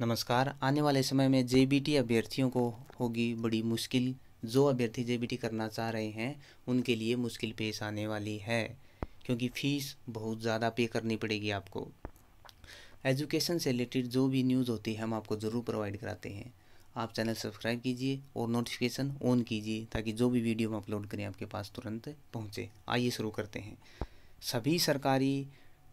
नमस्कार आने वाले समय में जे अभ्यर्थियों को होगी बड़ी मुश्किल जो अभ्यर्थी जे करना चाह रहे हैं उनके लिए मुश्किल पेश आने वाली है क्योंकि फ़ीस बहुत ज़्यादा पे करनी पड़ेगी आपको एजुकेशन से रिलेटेड जो भी न्यूज़ होती है हम आपको ज़रूर प्रोवाइड कराते हैं आप चैनल सब्सक्राइब कीजिए और नोटिफिकेशन ऑन कीजिए ताकि जो भी वीडियो हम अपलोड करें आपके पास तुरंत पहुँचे आइए शुरू करते हैं सभी सरकारी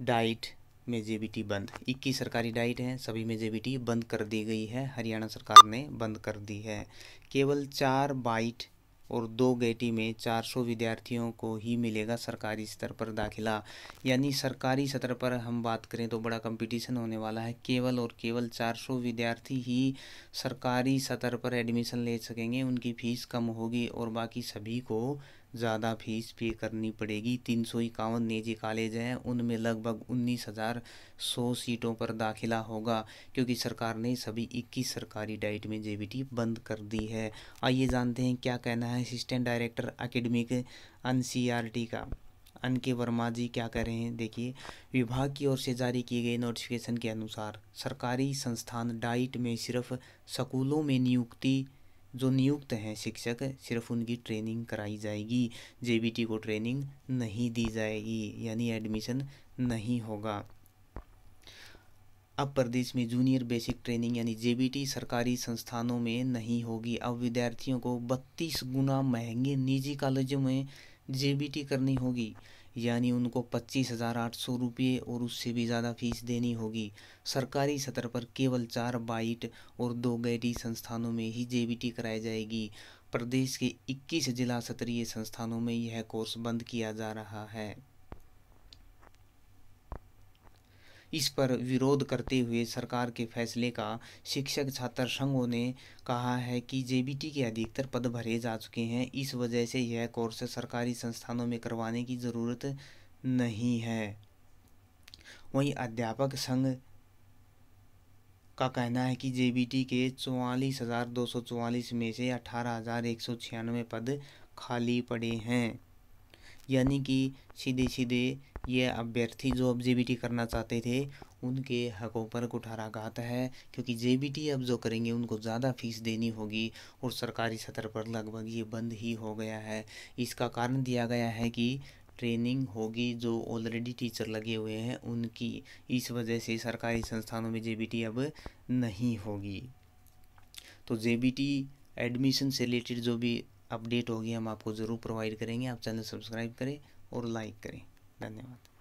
डाइट में जेबीटी बंद इक्कीस सरकारी डाइट हैं सभी में जेबीटी बंद कर दी गई है हरियाणा सरकार ने बंद कर दी है केवल चार बाइट और दो गेटी में 400 विद्यार्थियों को ही मिलेगा सरकारी स्तर पर दाखिला यानी सरकारी स्तर पर हम बात करें तो बड़ा कंपटीशन होने वाला है केवल और केवल 400 विद्यार्थी ही सरकारी स्तर पर एडमिशन ले सकेंगे उनकी फ़ीस कम होगी और बाकी सभी को ज़्यादा फीस पे करनी पड़ेगी तीन सौ इक्यावन निजी कॉलेज हैं उनमें लगभग उन्नीस हज़ार सौ सीटों पर दाखिला होगा क्योंकि सरकार ने सभी इक्कीस सरकारी डाइट में टी बंद कर दी है आइए जानते हैं क्या कहना है असिस्टेंट डायरेक्टर अकेडमिक टी का अन के वर्मा जी क्या कह रहे हैं देखिए विभाग की ओर से जारी किए गए नोटिफिकेशन के अनुसार सरकारी संस्थान डाइट में सिर्फ स्कूलों में नियुक्ति जो नियुक्त हैं शिक्षक सिर्फ उनकी ट्रेनिंग कराई जाएगी जे को ट्रेनिंग नहीं दी जाएगी यानी एडमिशन नहीं होगा अब प्रदेश में जूनियर बेसिक ट्रेनिंग यानी जे सरकारी संस्थानों में नहीं होगी अब विद्यार्थियों को बत्तीस गुना महंगे निजी कॉलेजों में जे करनी होगी यानी उनको पच्चीस हज़ार आठ सौ रुपये और उससे भी ज़्यादा फीस देनी होगी सरकारी सतर पर केवल चार बाइट और दो गैडी संस्थानों में ही जे कराई जाएगी प्रदेश के 21 जिला स्तरीय संस्थानों में यह कोर्स बंद किया जा रहा है इस पर विरोध करते हुए सरकार के फैसले का शिक्षक छात्र संघों ने कहा है कि जे के अधिकतर पद भरे जा चुके हैं इस वजह से यह कोर्स सरकारी संस्थानों में करवाने की ज़रूरत नहीं है वहीं अध्यापक संघ का कहना है कि जेबीटी के चौवालीस हज़ार दो सौ चौवालीस में से अठारह हज़ार एक सौ छियानवे पद खाली पड़े हैं यानी कि सीधे सीधे ये अभ्यर्थी जो अब जे करना चाहते थे उनके हकों पर कुठारा घात है क्योंकि जे अब जो करेंगे उनको ज़्यादा फीस देनी होगी और सरकारी सतर पर लगभग ये बंद ही हो गया है इसका कारण दिया गया है कि ट्रेनिंग होगी जो ऑलरेडी टीचर लगे हुए हैं उनकी इस वजह से सरकारी संस्थानों में जे अब नहीं होगी तो जे एडमिशन से रिलेटेड जो भी अपडेट होगी हम आपको ज़रूर प्रोवाइड करेंगे आप चैनल सब्सक्राइब करें और लाइक करें धन्यवाद